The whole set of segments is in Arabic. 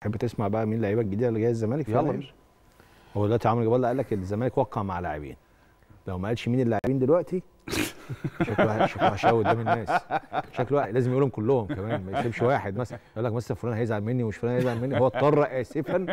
تحب تسمع بقى مين اللعيبه الجديده اللي جايه الزمالك يلا بينا هو دلوقتي عمرو جبال قال لك الزمالك وقع مع لاعبين لو ما قالش مين اللاعبين دلوقتي شكله شكله هشاوي قدام الناس شكله لازم يقولهم كلهم كمان ما يسيبش واحد مثلا يقول لك مثلا فلان هيزعل مني ومش فلان هيزعل مني هو اضطر اسفا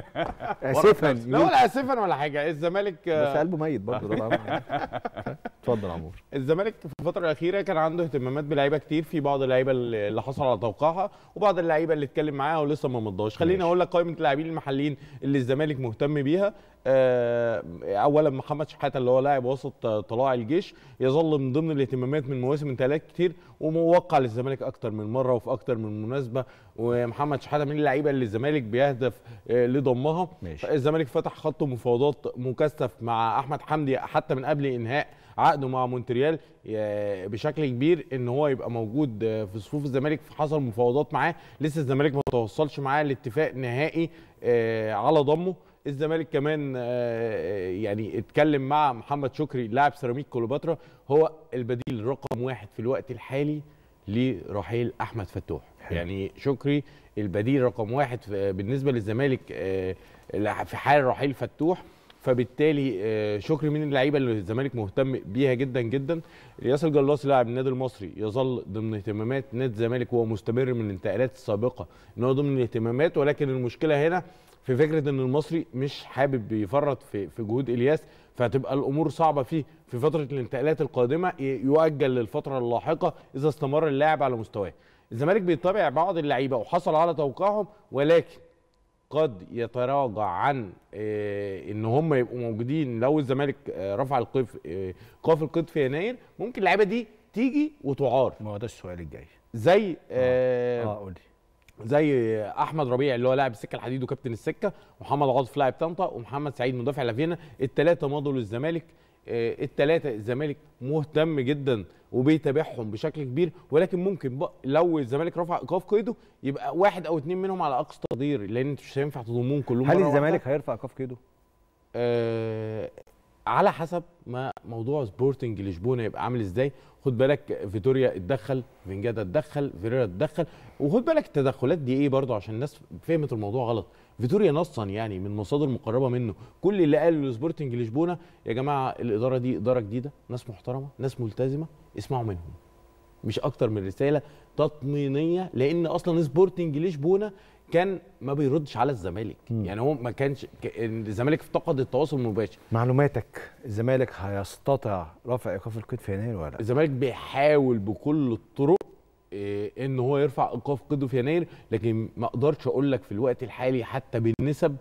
اسفا لا ولا اسفا ولا حاجه الزمالك بس قلبه ميت برضه طبعا اتفضل يا عمور الزمالك في الفتره الاخيره كان عنده اهتمامات بلعيبه كتير في بعض اللعيبه اللي حصل على توقعها وبعض اللعيبه اللي اتكلم معاها ولسه ما مضاش خليني اقول لك قائمه اللاعبين المحليين اللي الزمالك مهتم بيها آه، اولا محمد شحاته اللي هو لاعب وسط طلاع الجيش يظل من ضمن الاهتمامات من مواسم انتقالات كتير وموقع للزمالك اكتر من مره وفي اكتر من مناسبه ومحمد شحاته من اللعيبه اللي الزمالك بيهدف آه، لضمها الزمالك فتح خط مفاوضات مكثف مع احمد حمدي حتى من قبل انهاء عقده مع مونتريال آه، بشكل كبير ان هو يبقى موجود آه، في صفوف الزمالك حصل مفاوضات معاه لسه الزمالك ما توصلش معاه لاتفاق نهائي آه، على ضمه الزمالك كمان يعني اتكلم مع محمد شكري لاعب سيراميك كليوباترا هو البديل رقم واحد في الوقت الحالي لرحيل احمد فتوح يعني شكري البديل رقم واحد بالنسبه للزمالك في حال رحيل فتوح فبالتالي آه، شكر من اللعيبه اللي الزمالك مهتم بيها جدا جدا الياس جلاصي لاعب النادي المصري يظل ضمن اهتمامات نادي الزمالك وهو مستمر من الانتقالات السابقه ان هو ضمن الاهتمامات ولكن المشكله هنا في فكره ان المصري مش حابب يفرط في في جهود الياس فهتبقى الامور صعبه فيه في فتره الانتقالات القادمه يؤجل للفتره اللاحقه اذا استمر اللاعب على مستواه الزمالك بيتابع بعض اللعيبه وحصل على توقيعهم ولكن قد يتراجع عن آه، ان هم يبقوا موجودين لو الزمالك آه، رفع القيف آه، قاف القيد في يناير ممكن اللعيبه دي تيجي وتعار ما هو ده السؤال الجاي زي اه, آه قولي زي احمد ربيع اللي هو لاعب السكه الحديد وكابتن السكه ومحمد عاطف لاعب طنطا ومحمد سعيد مدافع لافينا الثلاثه مضوا للزمالك آه، الثلاثه الزمالك مهتم جدا وبيتابعهم بشكل كبير ولكن ممكن لو الزمالك رفع ايقاف قيده يبقى واحد او اثنين منهم على اقصى تقدير لان انت مش هينفع تضمهم كلهم هل الزمالك هيرفع ايقاف قيده؟ آه على حسب ما موضوع سبورتنج لشبونه يبقى عامل ازاي خد بالك فيتوريا اتدخل فينجادا اتدخل فيريرا اتدخل وخد بالك التدخلات دي ايه برضه عشان الناس فهمت الموضوع غلط فيتوريا نصا يعني من مصادر مقربه منه كل اللي قاله لسبورتنج لشبونه يا جماعه الاداره دي اداره جديده ناس محترمه ناس ملتزمه اسمعوا منهم مش اكتر من رساله تطمينيه لان اصلا سبورتنج لشبونه كان ما بيردش على الزمالك م. يعني هو ما كانش الزمالك افتقد التواصل المباشر معلوماتك الزمالك هيستطع رفع ايقاف القيد في يناير ولا الزمالك بيحاول بكل الطرق إيه ان هو يرفع ايقاف قيده في يناير لكن ما اقدرش اقول لك في الوقت الحالي حتى بالنسب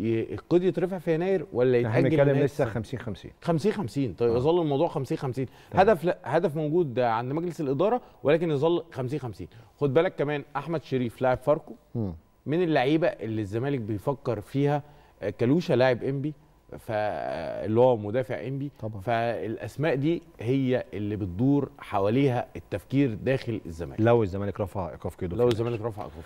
القيد يترفع في يناير ولا يعني يتاجل احنا بنتكلم لسه 50 50 50 50 طيب آه. يظل آه. الموضوع 50 50 هدف لا هدف موجود عند مجلس الاداره ولكن يظل 50 50 خد بالك كمان احمد شريف لاعب فاركو م. من اللعيبه اللي الزمالك بيفكر فيها آه، كالوشا لاعب انبي فاللي آه، هو مدافع انبي طبعا. فالاسماء دي هي اللي بتدور حواليها التفكير داخل الزمالك لو الزمالك رفع ايقاف كده لو الزمالك رفع ايقاف